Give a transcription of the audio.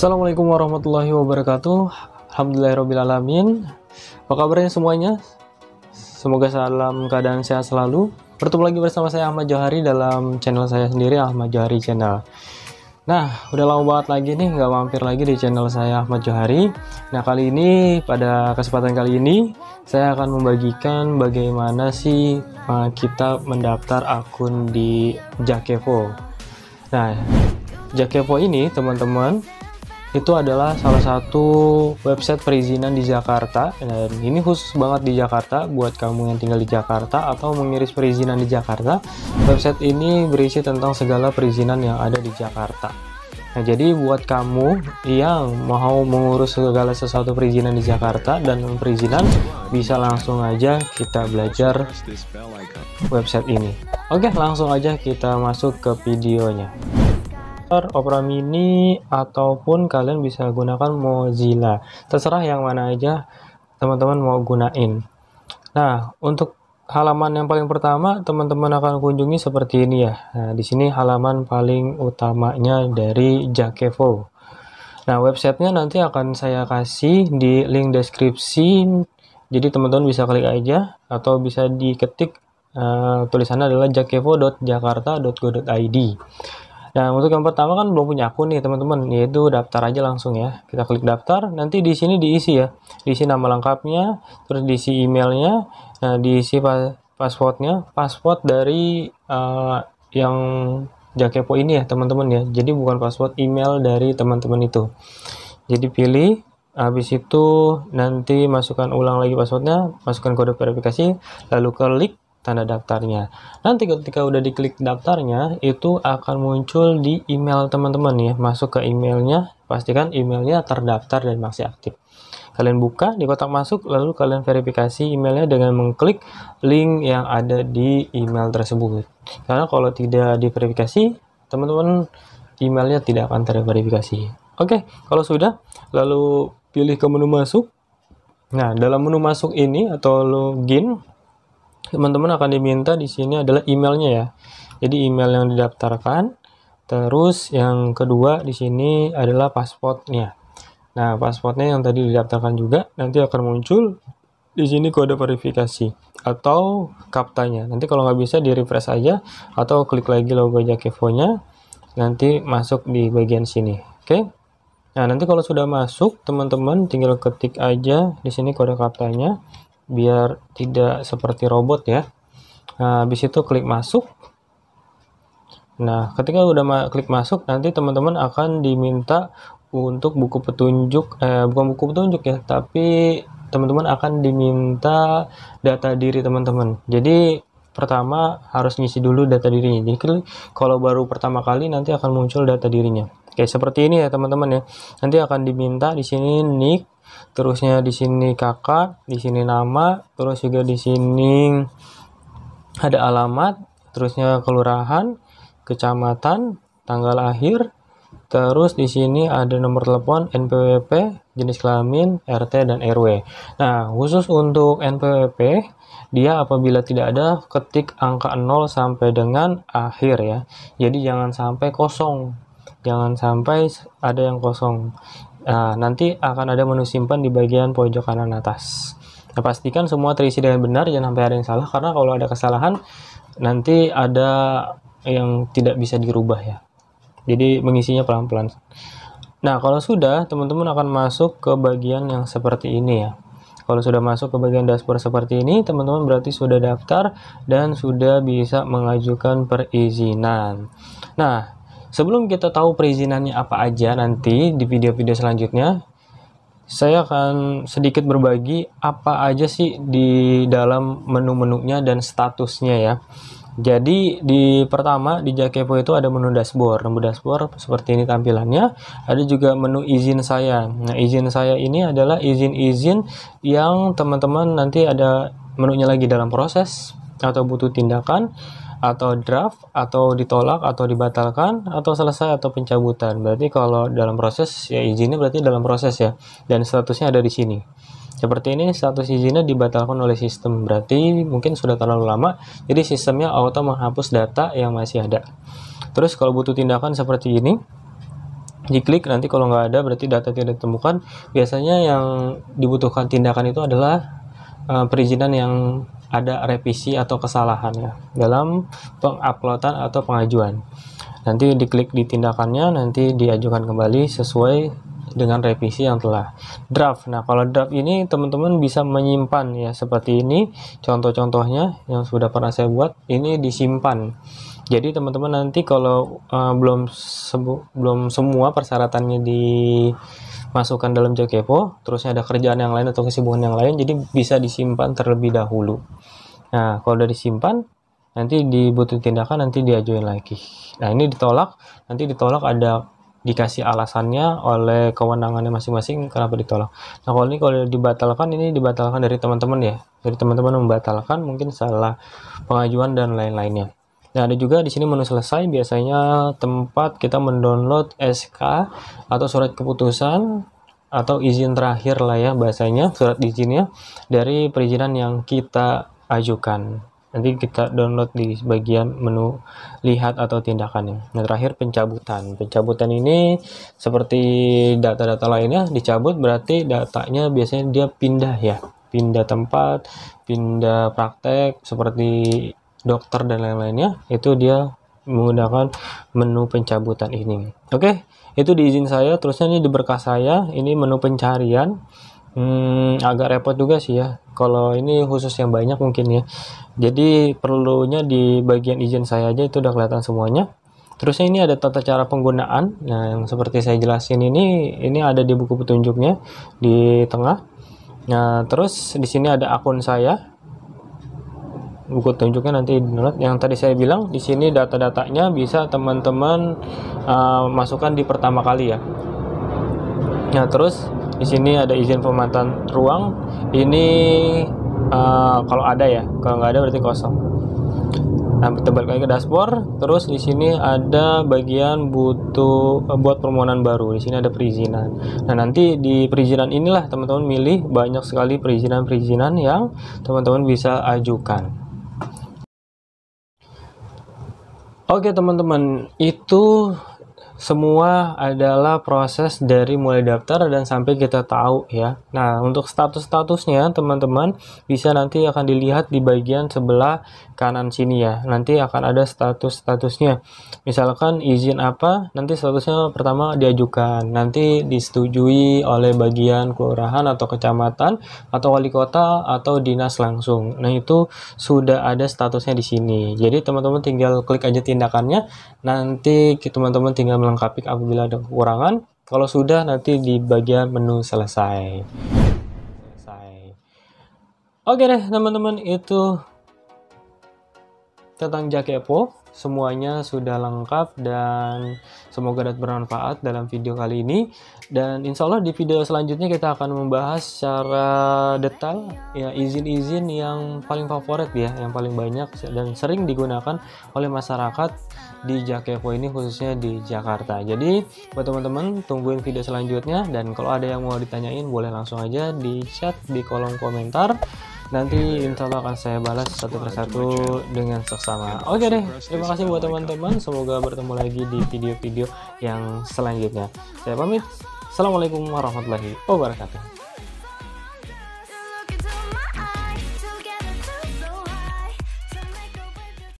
Assalamualaikum warahmatullahi wabarakatuh Alhamdulillahirrabbilalamin Apa kabarnya semuanya? Semoga salam keadaan sehat selalu Bertemu lagi bersama saya Ahmad Johari dalam channel saya sendiri Ahmad Johari Channel Nah, udah lama banget lagi nih nggak mampir lagi di channel saya Ahmad Johari Nah, kali ini pada kesempatan kali ini Saya akan membagikan bagaimana sih eh, kita mendaftar akun di Jakevo Nah, Jakevo ini teman-teman itu adalah salah satu website perizinan di Jakarta dan ini khusus banget di Jakarta buat kamu yang tinggal di Jakarta atau mengiris perizinan di Jakarta website ini berisi tentang segala perizinan yang ada di Jakarta nah jadi buat kamu yang mau mengurus segala sesuatu perizinan di Jakarta dan perizinan bisa langsung aja kita belajar website ini oke langsung aja kita masuk ke videonya Opera Mini ataupun kalian bisa gunakan Mozilla terserah yang mana aja teman-teman mau gunain nah untuk halaman yang paling pertama teman-teman akan kunjungi seperti ini ya nah di sini halaman paling utamanya dari Jakevo nah websitenya nanti akan saya kasih di link deskripsi jadi teman-teman bisa klik aja atau bisa diketik uh, tulisannya adalah jakevo.jakarta.go.id Nah, untuk yang pertama kan belum punya akun nih, teman-teman, yaitu daftar aja langsung ya. Kita klik daftar, nanti di sini diisi ya. Diisi nama lengkapnya, terus diisi emailnya, nah diisi pas passwordnya, password dari uh, yang Jakepo ini ya, teman-teman ya. Jadi bukan password email dari teman-teman itu. Jadi pilih habis itu nanti masukkan ulang lagi passwordnya, masukkan kode verifikasi, lalu klik tanda daftarnya. Nanti ketika udah diklik daftarnya, itu akan muncul di email teman-teman ya. Masuk ke emailnya, pastikan emailnya terdaftar dan masih aktif. Kalian buka di kotak masuk, lalu kalian verifikasi emailnya dengan mengklik link yang ada di email tersebut. Karena kalau tidak diverifikasi, teman-teman emailnya tidak akan terverifikasi. Oke, kalau sudah, lalu pilih ke menu masuk. Nah, dalam menu masuk ini atau login, teman-teman akan diminta di sini adalah emailnya ya. Jadi email yang didaftarkan. Terus yang kedua di sini adalah pasportnya. Nah, pasportnya yang tadi didaftarkan juga nanti akan muncul di sini kode verifikasi atau kaptanya. Nanti kalau nggak bisa di refresh aja atau klik lagi logo Jakevo-nya nanti masuk di bagian sini. Oke. Okay? Nah, nanti kalau sudah masuk, teman-teman tinggal ketik aja di sini kode kaptanya biar tidak seperti robot ya nah habis itu klik masuk nah ketika udah ma klik masuk nanti teman-teman akan diminta untuk buku petunjuk eh, bukan buku petunjuk ya tapi teman-teman akan diminta data diri teman-teman jadi pertama harus ngisi dulu data dirinya jadi kalau baru pertama kali nanti akan muncul data dirinya Oke, seperti ini ya teman-teman ya. Nanti akan diminta di sini nick, terusnya di sini kakak, di sini nama, terus juga di sini ada alamat, terusnya kelurahan, kecamatan, tanggal akhir terus di sini ada nomor telepon NPWP, jenis kelamin, RT dan RW. Nah, khusus untuk NPWP dia apabila tidak ada ketik angka 0 sampai dengan akhir ya. Jadi jangan sampai kosong Jangan sampai ada yang kosong. Nah, nanti akan ada menu simpan di bagian pojok kanan atas. Nah, pastikan semua terisi dengan benar, jangan sampai ada yang salah, karena kalau ada kesalahan, nanti ada yang tidak bisa dirubah ya. Jadi mengisinya pelan-pelan. Nah, kalau sudah, teman-teman akan masuk ke bagian yang seperti ini ya. Kalau sudah masuk ke bagian dashboard seperti ini, teman-teman berarti sudah daftar dan sudah bisa mengajukan perizinan. Nah, Sebelum kita tahu perizinannya apa aja nanti di video-video selanjutnya, saya akan sedikit berbagi apa aja sih di dalam menu-menunya dan statusnya ya. Jadi di pertama di Jakepo itu ada menu dashboard. Menu dashboard seperti ini tampilannya. Ada juga menu izin saya. Nah, izin saya ini adalah izin-izin yang teman-teman nanti ada menunya lagi dalam proses atau butuh tindakan atau draft atau ditolak atau dibatalkan atau selesai atau pencabutan berarti kalau dalam proses ya izinnya berarti dalam proses ya dan statusnya ada di sini seperti ini status izinnya dibatalkan oleh sistem berarti mungkin sudah terlalu lama jadi sistemnya auto menghapus data yang masih ada terus kalau butuh tindakan seperti ini diklik nanti kalau nggak ada berarti data tidak ditemukan biasanya yang dibutuhkan tindakan itu adalah eh, perizinan yang ada revisi atau kesalahan ya dalam penguploadan atau pengajuan. Nanti diklik di tindakannya, nanti diajukan kembali sesuai dengan revisi yang telah draft. Nah, kalau draft ini teman-teman bisa menyimpan ya seperti ini contoh-contohnya yang sudah pernah saya buat ini disimpan. Jadi teman-teman nanti kalau uh, belum belum semua persyaratannya di masukkan dalam Jakevo, terusnya ada kerjaan yang lain atau kesibukan yang lain, jadi bisa disimpan terlebih dahulu. Nah, kalau udah disimpan, nanti dibutuh tindakan, nanti diajuin lagi. Nah, ini ditolak, nanti ditolak ada dikasih alasannya oleh kewenangannya masing-masing kenapa ditolak. Nah kalau ini kalau dibatalkan ini dibatalkan dari teman-teman ya, dari teman-teman membatalkan mungkin salah pengajuan dan lain-lainnya. Nah, ada juga di sini menu selesai biasanya tempat kita mendownload SK atau surat keputusan atau izin terakhir lah ya bahasanya surat izinnya dari perizinan yang kita ajukan. Nanti kita download di bagian menu lihat atau tindakannya. Nah, terakhir pencabutan. Pencabutan ini seperti data-data lainnya dicabut berarti datanya biasanya dia pindah ya pindah tempat, pindah praktek seperti dokter dan lain-lainnya itu dia menggunakan menu pencabutan ini oke okay? itu di izin saya terusnya ini di berkas saya ini menu pencarian hmm, agak repot juga sih ya kalau ini khusus yang banyak mungkin ya jadi perlunya di bagian izin saya aja itu udah kelihatan semuanya terusnya ini ada tata cara penggunaan nah yang seperti saya jelasin ini ini ada di buku petunjuknya di tengah nah terus di sini ada akun saya buku tunjuknya nanti download yang tadi saya bilang di sini data-datanya bisa teman-teman uh, masukkan di pertama kali ya nah terus di sini ada izin pemantauan ruang ini uh, kalau ada ya kalau nggak ada berarti kosong nah kita balik lagi ke dashboard terus di sini ada bagian butuh uh, buat permohonan baru di sini ada perizinan nah nanti di perizinan inilah teman-teman milih banyak sekali perizinan-perizinan yang teman-teman bisa ajukan Oke teman-teman, itu semua adalah proses dari mulai daftar dan sampai kita tahu ya. Nah, untuk status-statusnya teman-teman bisa nanti akan dilihat di bagian sebelah kanan sini ya. Nanti akan ada status-statusnya. Misalkan izin apa, nanti statusnya pertama diajukan, nanti disetujui oleh bagian kelurahan atau kecamatan atau wali kota atau dinas langsung. Nah, itu sudah ada statusnya di sini. Jadi teman-teman tinggal klik aja tindakannya. Nanti teman-teman tinggal melengkapi apabila ada kekurangan. Kalau sudah nanti di bagian menu selesai. Selesai. Oke deh teman-teman itu tentang jakepo Semuanya sudah lengkap dan semoga dapat bermanfaat dalam video kali ini. Dan insya Allah di video selanjutnya kita akan membahas secara detail ya izin-izin yang paling favorit ya, yang paling banyak dan sering digunakan oleh masyarakat di jakepo ini khususnya di Jakarta. Jadi buat teman-teman tungguin video selanjutnya dan kalau ada yang mau ditanyain boleh langsung aja di chat di kolom komentar. Nanti insya Allah akan saya balas satu persatu dengan seksama. Oke okay deh, terima kasih buat teman-teman. Semoga bertemu lagi di video-video yang selanjutnya. Saya pamit. Assalamualaikum warahmatullahi wabarakatuh.